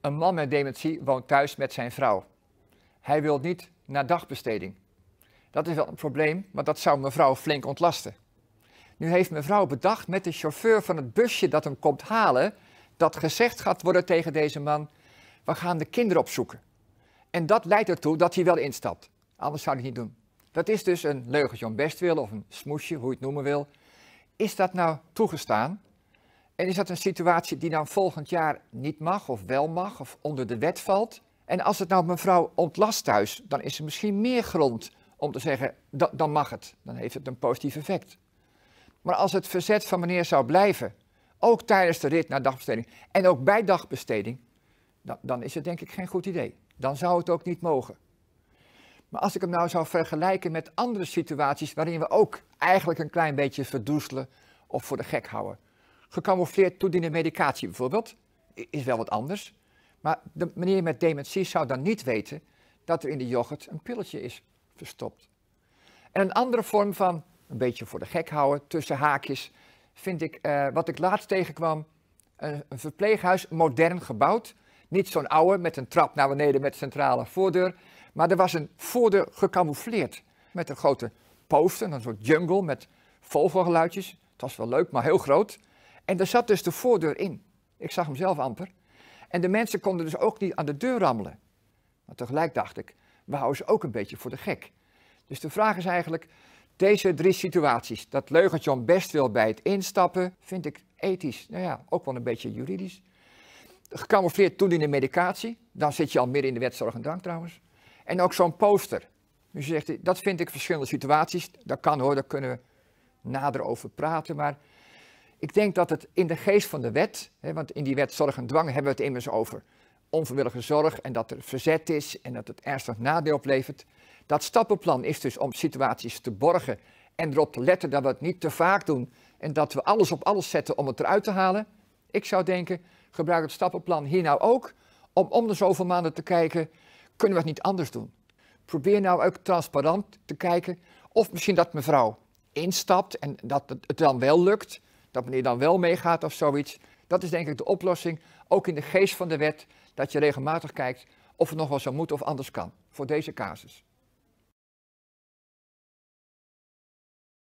Een man met dementie woont thuis met zijn vrouw. Hij wil niet naar dagbesteding. Dat is wel een probleem, want dat zou mevrouw flink ontlasten. Nu heeft mevrouw bedacht met de chauffeur van het busje dat hem komt halen, dat gezegd gaat worden tegen deze man: we gaan de kinderen opzoeken. En dat leidt ertoe dat hij wel instapt. Anders zou hij het niet doen. Dat is dus een leugentje om best of een smoesje, hoe je het noemen wil. Is dat nou toegestaan? En is dat een situatie die dan volgend jaar niet mag of wel mag of onder de wet valt? En als het nou mevrouw ontlast thuis, dan is er misschien meer grond om te zeggen, dan mag het. Dan heeft het een positief effect. Maar als het verzet van meneer zou blijven, ook tijdens de rit naar dagbesteding en ook bij dagbesteding, dan, dan is het denk ik geen goed idee. Dan zou het ook niet mogen. Maar als ik hem nou zou vergelijken met andere situaties waarin we ook eigenlijk een klein beetje verdoezelen of voor de gek houden gecamoufleerd toedienen medicatie bijvoorbeeld. Is wel wat anders. Maar de meneer met dementie zou dan niet weten dat er in de yoghurt een pilletje is verstopt. En een andere vorm van, een beetje voor de gek houden, tussen haakjes, vind ik eh, wat ik laatst tegenkwam. Een, een verpleeghuis, modern gebouwd. Niet zo'n oude met een trap naar beneden met centrale voordeur. Maar er was een voordeur gecamoufleerd. Met een grote poster, een soort jungle met vogelgeluidjes. Het was wel leuk, maar heel groot. En daar zat dus de voordeur in. Ik zag hem zelf amper. En de mensen konden dus ook niet aan de deur rammelen. Maar tegelijk dacht ik, we houden ze ook een beetje voor de gek. Dus de vraag is eigenlijk, deze drie situaties, dat leugentje om best wil bij het instappen, vind ik ethisch, nou ja, ook wel een beetje juridisch. Gecamoufleerd toen in de medicatie, dan zit je al midden in de wet en drank trouwens. En ook zo'n poster. Dus je zegt, dat vind ik verschillende situaties, dat kan hoor, daar kunnen we nader over praten, maar ik denk dat het in de geest van de wet, hè, want in die wet zorg en dwang hebben we het immers over onverwillige zorg en dat er verzet is en dat het ernstig nadeel oplevert. Dat stappenplan is dus om situaties te borgen en erop te letten dat we het niet te vaak doen en dat we alles op alles zetten om het eruit te halen. Ik zou denken, gebruik het stappenplan hier nou ook om om de zoveel maanden te kijken, kunnen we het niet anders doen? Probeer nou ook transparant te kijken of misschien dat mevrouw instapt en dat het dan wel lukt dat meneer dan wel meegaat of zoiets. Dat is denk ik de oplossing, ook in de geest van de wet, dat je regelmatig kijkt of het nog wel zo moet of anders kan voor deze casus.